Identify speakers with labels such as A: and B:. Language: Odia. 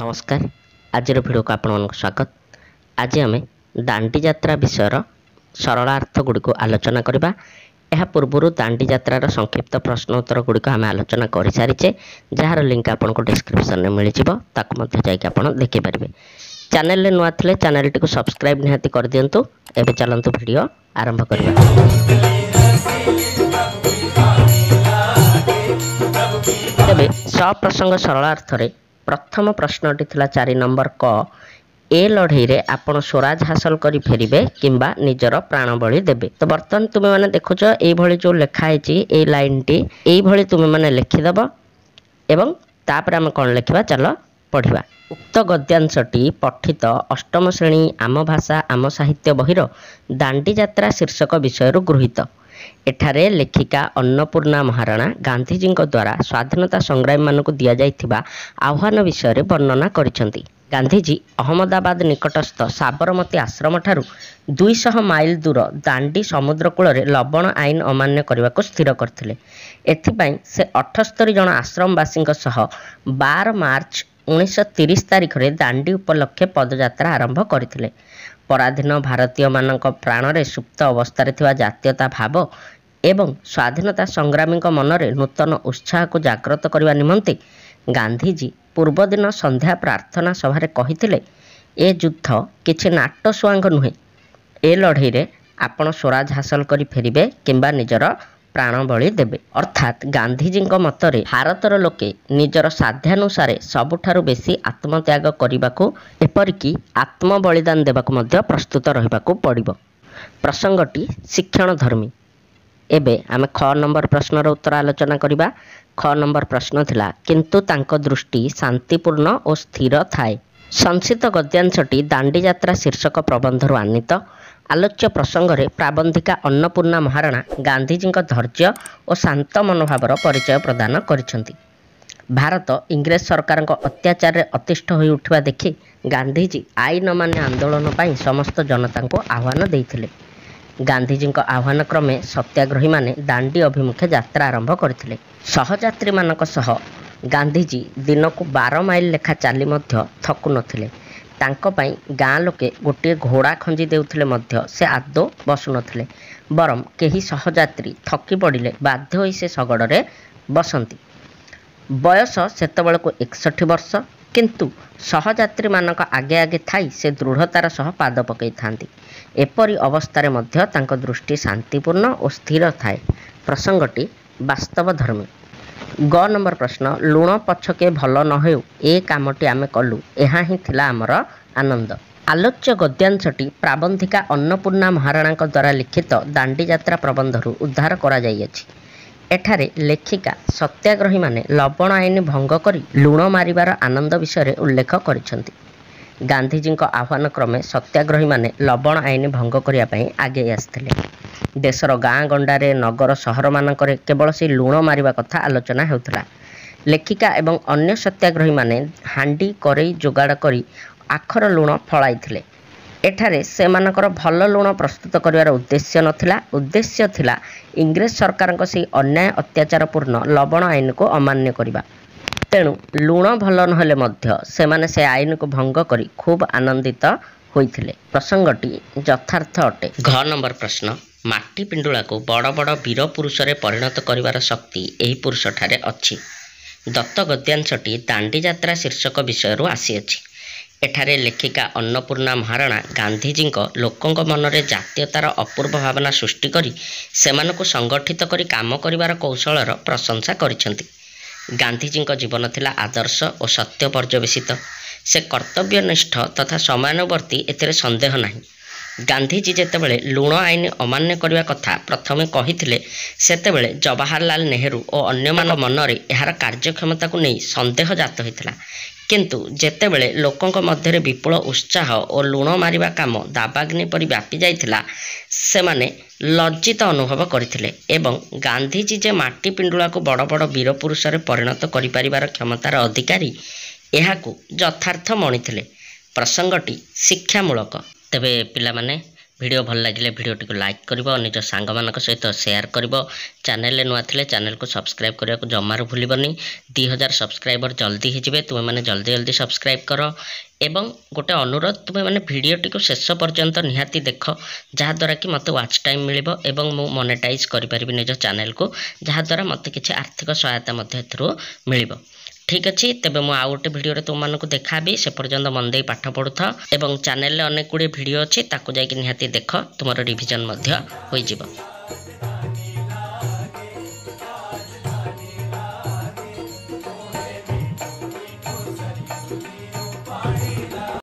A: ନମସ୍କାର ଆଜିର ଭିଡ଼ିଓକୁ ଆପଣମାନଙ୍କୁ ସ୍ୱାଗତ ଆଜି ଆମେ ଦାଣ୍ଡିଯାତ୍ରା ବିଷୟର ସରଳାର୍ଥ ଗୁଡ଼ିକୁ ଆଲୋଚନା କରିବା ଏହା ପୂର୍ବରୁ ଦାଣ୍ଡିଯାତ୍ରାର ସଂକ୍ଷିପ୍ତ ପ୍ରଶ୍ନୋତ୍ତର ଗୁଡ଼ିକ ଆମେ ଆଲୋଚନା କରିସାରିଛେ ଯାହାର ଲିଙ୍କ ଆପଣଙ୍କୁ ଡିସ୍କ୍ରିପସନ୍ରେ ମିଳିଯିବ ତାକୁ ମଧ୍ୟ ଯାଇକି ଆପଣ ଦେଖିପାରିବେ ଚ୍ୟାନେଲରେ ନୂଆ ଥିଲେ ଚ୍ୟାନେଲଟିକୁ ସବସ୍କ୍ରାଇବ୍ ନିହାତି କରିଦିଅନ୍ତୁ ଏବେ ଚାଲନ୍ତୁ ଭିଡ଼ିଓ ଆରମ୍ଭ କରିବା ଏବେ ସପ୍ରସଙ୍ଗ ସରଳାର୍ଥରେ ପ୍ରଥମ ପ୍ରଶ୍ନଟି ଥିଲା ଚାରି ନମ୍ବର କ ଏ ଲଢ଼େଇରେ ଆପଣ ସ୍ୱରାଜ ହାସଲ କରି ଫେରିବେ କିମ୍ବା ନିଜର ପ୍ରାଣବଳି ଦେବେ ତ ବର୍ତ୍ତମାନ ତୁମେମାନେ ଦେଖୁଛ ଏଇଭଳି ଯେଉଁ ଲେଖା ହେଇଛି ଏଇ ଲାଇନ୍ଟି ଏଇଭଳି ତୁମେମାନେ ଲେଖିଦେବ ଏବଂ ତାପରେ ଆମେ କ'ଣ ଲେଖିବା ଚାଲ ପଢ଼ିବା ଉକ୍ତ ଗଦ୍ୟାଂଶଟି ପଠିତ ଅଷ୍ଟମ ଶ୍ରେଣୀ ଆମ ଭାଷା ଆମ ସାହିତ୍ୟ ବହିର ଦାଣ୍ଡି ଯାତ୍ରା ଶୀର୍ଷକ ବିଷୟରୁ ଗୃହୀତ ଏଠାରେ ଲେଖିକା ଅନ୍ନପୂର୍ଣ୍ଣା ମହାରଣା ଗାନ୍ଧିଜୀଙ୍କ ଦ୍ୱାରା ସ୍ୱାଧୀନତା ସଂଗ୍ରାମୀମାନଙ୍କୁ ଦିଆଯାଇଥିବା ଆହ୍ୱାନ ବିଷୟରେ ବର୍ଣ୍ଣନା କରିଛନ୍ତି ଗାନ୍ଧିଜୀ ଅହମ୍ମଦାବାଦ ନିକଟସ୍ଥ ସାବରମତୀ ଆଶ୍ରମ ଠାରୁ ଦୁଇଶହ ମାଇଲ ଦୂର ଦାଣ୍ଡି ସମୁଦ୍ରକୂଳରେ ଲବଣ ଆଇନ ଅମାନ୍ୟ କରିବାକୁ ସ୍ଥିର କରିଥିଲେ ଏଥିପାଇଁ ସେ ଅଠସ୍ତରୀ ଜଣ ଆଶ୍ରମବାସୀଙ୍କ ସହ ବାର ମାର୍ଚ୍ଚ ଉଣେଇଶହ ତିରିଶ ତାରିଖରେ ଦାଣ୍ଡି ଉପଲକ୍ଷେ ପଦଯାତ୍ରା ଆରମ୍ଭ କରିଥିଲେ ପରାଧୀନ ଭାରତୀୟମାନଙ୍କ ପ୍ରାଣରେ ସୁପ୍ତ ଅବସ୍ଥାରେ ଥିବା ଜାତୀୟତା ଭାବ ଏବଂ ସ୍ୱାଧୀନତା ସଂଗ୍ରାମୀଙ୍କ ମନରେ ନୂତନ ଉତ୍ସାହକୁ ଜାଗ୍ରତ କରିବା ନିମନ୍ତେ ଗାନ୍ଧିଜୀ ପୂର୍ବଦିନ ସନ୍ଧ୍ୟା ପ୍ରାର୍ଥନା ସଭାରେ କହିଥିଲେ ଏ ଯୁଦ୍ଧ କିଛି ନାଟ ସୁଆଙ୍ଗ ନୁହେଁ ଏ ଲଢ଼େଇରେ ଆପଣ ସ୍ୱରାଜ ହାସଲ କରି ଫେରିବେ କିମ୍ବା ନିଜର ପ୍ରାଣବଳି ଦେବେ ଅର୍ଥାତ୍ ଗାନ୍ଧିଜୀଙ୍କ ମତରେ ଭାରତର ଲୋକେ ନିଜର ସାଧ୍ୟାନୁସାରେ ସବୁଠାରୁ ବେଶୀ ଆତ୍ମତ୍ୟାଗ କରିବାକୁ ଏପରିକି ଆତ୍ମବଳିଦାନ ଦେବାକୁ ମଧ୍ୟ ପ୍ରସ୍ତୁତ ରହିବାକୁ ପଡ଼ିବ ପ୍ରସଙ୍ଗଟି ଶିକ୍ଷଣ ଧର୍ମୀ ଏବେ ଆମେ ଖ ନମ୍ବର ପ୍ରଶ୍ନର ଉତ୍ତର ଆଲୋଚନା କରିବା ଖ ନମ୍ବର ପ୍ରଶ୍ନ ଥିଲା କିନ୍ତୁ ତାଙ୍କ ଦୃଷ୍ଟି ଶାନ୍ତିପୂର୍ଣ୍ଣ ଓ ସ୍ଥିର ଥାଏ ସଂସ୍କୃତ ଗଦ୍ୟାଂଶଟି ଦାଣ୍ଡିଯାତ୍ରା ଶୀର୍ଷକ ପ୍ରବନ୍ଧରୁ ଆନ୍ନିତ ଆଲୋଚ୍ୟ ପ୍ରସଙ୍ଗରେ ପ୍ରାବନ୍ଧିକା ଅନ୍ନପୂର୍ଣ୍ଣା ମହାରଣା ଗାନ୍ଧିଜୀଙ୍କ ଧୈର୍ଯ୍ୟ ଓ ଶାନ୍ତ ମନୋଭାବର ପରିଚୟ ପ୍ରଦାନ କରିଛନ୍ତି ଭାରତ ଇଂରେଜ ସରକାରଙ୍କ ଅତ୍ୟାଚାରରେ ଅତିଷ୍ଠ ହୋଇ ଉଠିବା ଦେଖି ଗାନ୍ଧିଜୀ ଆଇନ ମାନ୍ୟ ଆନ୍ଦୋଳନ ପାଇଁ ସମସ୍ତ ଜନତାଙ୍କୁ ଆହ୍ୱାନ ଦେଇଥିଲେ ଗାନ୍ଧିଜୀଙ୍କ ଆହ୍ୱାନ କ୍ରମେ ସତ୍ୟାଗ୍ରହୀମାନେ ଦାଣ୍ଡି ଅଭିମୁଖେ ଯାତ୍ରା ଆରମ୍ଭ କରିଥିଲେ ସହଯାତ୍ରୀମାନଙ୍କ ସହ ଗାନ୍ଧିଜୀ ଦିନକୁ ବାର ମାଇଲ ଲେଖା ଚାଲି ମଧ୍ୟ ଥକୁ ନଥିଲେ ତାଙ୍କ ପାଇଁ ଗାଁ ଲୋକେ ଗୋଟିଏ ଘୋଡ଼ା ଖଞ୍ଜି ଦେଉଥିଲେ ମଧ୍ୟ ସେ ଆଦୌ ବସୁନଥିଲେ ବରଂ କେହି ସହଯାତ୍ରୀ ଥକି ପଡ଼ିଲେ ବାଧ୍ୟ ହୋଇ ସେ ଶଗଡ଼ରେ ବସନ୍ତି ବୟସ ସେତେବେଳକୁ ଏକଷଠି ବର୍ଷ କିନ୍ତୁ ସହଯାତ୍ରୀମାନଙ୍କ ଆଗେ ଆଗେ ଥାଇ ସେ ଦୃଢ଼ତାର ସହ ପାଦ ପକାଇଥାନ୍ତି ଏପରି ଅବସ୍ଥାରେ ମଧ୍ୟ ତାଙ୍କ ଦୃଷ୍ଟି ଶାନ୍ତିପୂର୍ଣ୍ଣ ଓ ସ୍ଥିର ଥାଏ ପ୍ରସଙ୍ଗଟି ବାସ୍ତବ ଧର୍ମୀ ଗ ନମ୍ବର ପ୍ରଶ୍ନ ଲୁଣ ପଛକେ ଭଲ ନ ହେଉ ଏ କାମଟି ଆମେ କଲୁ ଏହା ହିଁ ଥିଲା ଆମର ଆନନ୍ଦ ଆଲୋଚ୍ୟ ଗଦ୍ୟାଂଶଟି ପ୍ରାବନ୍ଧିକା ଅନ୍ନପୂର୍ଣ୍ଣା ମହାରାଣାଙ୍କ ଦ୍ୱାରା ଲିଖିତ ଦାଣ୍ଡିଯାତ୍ରା ପ୍ରବନ୍ଧରୁ ଉଦ୍ଧାର କରାଯାଇଅଛି ଏଠାରେ ଲେଖିକା ସତ୍ୟାଗ୍ରହୀମାନେ ଲବଣ ଆଇନ ଭଙ୍ଗ କରି ଲୁଣ ମାରିବାର ଆନନ୍ଦ ବିଷୟରେ ଉଲ୍ଲେଖ କରିଛନ୍ତି ଗାନ୍ଧିଜୀଙ୍କ ଆହ୍ୱାନ କ୍ରମେ ସତ୍ୟାଗ୍ରହୀମାନେ ଲବଣ ଆଇନ ଭଙ୍ଗ କରିବା ପାଇଁ ଆଗେଇ ଆସିଥିଲେ ଦେଶର ଗାଁ ଗଣ୍ଡାରେ ନଗର ସହରମାନଙ୍କରେ କେବଳ ସେ ଲୁଣ ମାରିବା କଥା ଆଲୋଚନା ହେଉଥିଲା ଲେଖିକା ଏବଂ ଅନ୍ୟ ସତ୍ୟାଗ୍ରହୀମାନେ ହାଣ୍ଡି କରେଇ ଯୋଗାଡ଼ କରି ଆଖର ଲୁଣ ଫଳାଇଥିଲେ ଏଠାରେ ସେମାନଙ୍କର ଭଲ ଲୁଣ ପ୍ରସ୍ତୁତ କରିବାର ଉଦ୍ଦେଶ୍ୟ ନଥିଲା ଉଦ୍ଦେଶ୍ୟ ଥିଲା ଇଂରେଜ ସରକାରଙ୍କ ସେହି ଅନ୍ୟାୟ ଅତ୍ୟାଚାରପୂର୍ଣ୍ଣ ଲବଣ ଆଇନକୁ ଅମାନ୍ୟ କରିବା ତେଣୁ ଲୁଣ ଭଲ ନହେଲେ ମଧ୍ୟ ସେମାନେ ସେ ଆଇନକୁ ଭଙ୍ଗ କରି ଖୁବ୍ ଆନନ୍ଦିତ ହୋଇଥିଲେ ପ୍ରସଙ୍ଗଟି ଯଥାର୍ଥ ଅଟେ ଘ ନମ୍ବର ପ୍ରଶ୍ନ ମାଟି ପିଣ୍ଡୁଳାକୁ ବଡ଼ ବଡ଼ ବୀର ପୁରୁଷରେ ପରିଣତ କରିବାର ଶକ୍ତି ଏହି ପୁରୁଷଠାରେ ଅଛି ଦତ୍ତ ଗଦ୍ୟାଂଶଟି ଦାଣ୍ଡିଯାତ୍ରା ଶୀର୍ଷକ ବିଷୟରୁ ଆସିଅଛି ଏଠାରେ ଲେଖିକା ଅନ୍ନପୂର୍ଣ୍ଣା ମହାରଣା ଗାନ୍ଧିଜୀଙ୍କ ଲୋକଙ୍କ ମନରେ ଜାତୀୟତାର ଅପୂର୍ବ ଭାବନା ସୃଷ୍ଟି କରି ସେମାନଙ୍କୁ ସଂଗଠିତ କରି କାମ କରିବାର କୌଶଳର ପ୍ରଶଂସା କରିଛନ୍ତି ଗାନ୍ଧିଜୀଙ୍କ ଜୀବନ ଥିଲା ଆଦର୍ଶ ଓ ସତ୍ୟ ପର୍ଯ୍ୟବେସିତ ସେ କର୍ତ୍ତବ୍ୟନିଷ୍ଠ ତଥା ସମୟାନୁବର୍ତ୍ତୀ ଏଥିରେ ସନ୍ଦେହ ନାହିଁ ଗାନ୍ଧିଜୀ ଯେତେବେଳେ ଲୁଣ ଆଇନ ଅମାନ୍ୟ କରିବା କଥା ପ୍ରଥମେ କହିଥିଲେ ସେତେବେଳେ ଜବାହରଲାଲ ନେହେରୁ ଓ ଅନ୍ୟମାନଙ୍କ ମନରେ ଏହାର କାର୍ଯ୍ୟକ୍ଷମତାକୁ ନେଇ ସନ୍ଦେହ ଜାତ ହୋଇଥିଲା କିନ୍ତୁ ଯେତେବେଳେ ଲୋକଙ୍କ ମଧ୍ୟରେ ବିପୁଳ ଉତ୍ସାହ ଓ ଲୁଣ ମାରିବା କାମ ଦାବାଗ୍ନି ପରି ବ୍ୟାପି ଯାଇଥିଲା ସେମାନେ ଲଜ୍ଜିତ ଅନୁଭବ କରିଥିଲେ ଏବଂ ଗାନ୍ଧିଜୀ ଯେ ମାଟି ପିଣ୍ଡୁଳାକୁ ବଡ଼ ବଡ଼ ବୀରପୁରୁଷରେ ପରିଣତ କରିପାରିବାର କ୍ଷମତାର ଅଧିକାରୀ ଏହାକୁ ଯଥାର୍ଥ ମଣିଥିଲେ ପ୍ରସଙ୍ଗଟି ଶିକ୍ଷାମୂଳକ ତେବେ ପିଲାମାନେ ଭିଡ଼ିଓ ଭଲ ଲାଗିଲେ ଭିଡ଼ିଓଟିକୁ ଲାଇକ୍ କରିବ ନିଜ ସାଙ୍ଗମାନଙ୍କ ସହିତ ସେୟାର କରିବ ଚ୍ୟାନେଲରେ ନୂଆ ଥିଲେ ଚ୍ୟାନେଲକୁ ସବସ୍କ୍ରାଇବ୍ କରିବାକୁ ଜମାରୁ ଭୁଲିବନି ଦୁଇ ହଜାର ସବସ୍କ୍ରାଇବର ଜଲ୍ଦି ହେଇଯିବେ ତୁମେମାନେ ଜଲ୍ଦି ଜଲ୍ଦି ସବସ୍କ୍ରାଇବ୍ କର ଏବଂ ଗୋଟେ ଅନୁରୋଧ ତୁମେମାନେ ଭିଡ଼ିଓଟିକୁ ଶେଷ ପର୍ଯ୍ୟନ୍ତ ନିହାତି ଦେଖ ଯାହାଦ୍ୱାରା କି ମୋତେ ୱାଚ୍ ଟାଇମ୍ ମିଳିବ ଏବଂ ମୁଁ ମନିଟାଇଜ୍ କରିପାରିବି ନିଜ ଚ୍ୟାନେଲକୁ ଯାହାଦ୍ୱାରା ମୋତେ କିଛି ଆର୍ଥିକ ସହାୟତା ମଧ୍ୟ ଏଥିରୁ ମିଳିବ ঠিক ଅଛି ତେବେ ମୁଁ ଆଉ ଗୋଟେ ଭିଡ଼ିଓରେ ତୁମମାନଙ୍କୁ ଦେଖାବି ସେ ପର୍ଯ୍ୟନ୍ତ ମନ ଦେଇ ପାଠ ପଢ଼ୁଥାଅ ଏବଂ ଚ୍ୟାନେଲରେ ଅନେକ ଗୁଡ଼ିଏ ଭିଡ଼ିଓ ଅଛି ତାକୁ ଯାଇକି ନିହାତି ଦେଖ ତୁମର ରିଭିଜନ୍ ମଧ୍ୟ ହୋଇଯିବ